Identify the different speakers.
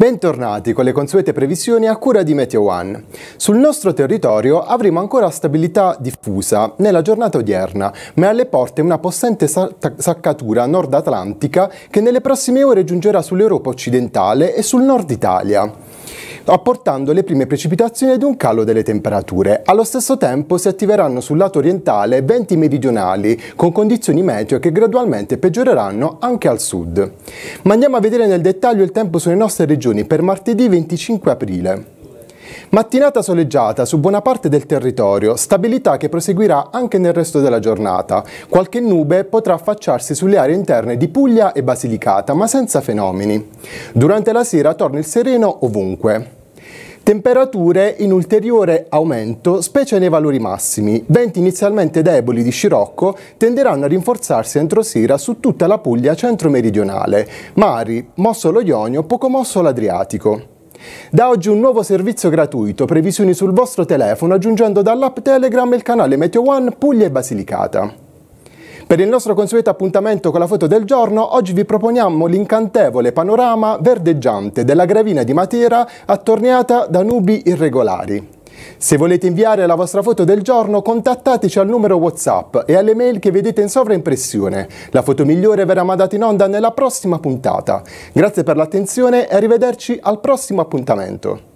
Speaker 1: Bentornati con le consuete previsioni a cura di Meteo One. Sul nostro territorio avremo ancora stabilità diffusa nella giornata odierna, ma è alle porte una possente saccatura nord-atlantica che nelle prossime ore giungerà sull'Europa occidentale e sul nord Italia apportando le prime precipitazioni ed un calo delle temperature. Allo stesso tempo si attiveranno sul lato orientale venti meridionali con condizioni meteo che gradualmente peggioreranno anche al sud. Ma andiamo a vedere nel dettaglio il tempo sulle nostre regioni per martedì 25 aprile. Mattinata soleggiata su buona parte del territorio, stabilità che proseguirà anche nel resto della giornata. Qualche nube potrà affacciarsi sulle aree interne di Puglia e Basilicata, ma senza fenomeni. Durante la sera torna il sereno ovunque. Temperature in ulteriore aumento, specie nei valori massimi. Venti inizialmente deboli di scirocco tenderanno a rinforzarsi entro sera su tutta la Puglia centro-meridionale, mari, mosso lo Ionio, poco mosso l'Adriatico. Da oggi un nuovo servizio gratuito, previsioni sul vostro telefono aggiungendo dall'app Telegram il canale Meteo One Puglia e Basilicata. Per il nostro consueto appuntamento con la foto del giorno, oggi vi proponiamo l'incantevole panorama verdeggiante della gravina di Matera attorniata da nubi irregolari. Se volete inviare la vostra foto del giorno, contattateci al numero WhatsApp e alle mail che vedete in sovraimpressione. La foto migliore verrà mandata in onda nella prossima puntata. Grazie per l'attenzione e arrivederci al prossimo appuntamento.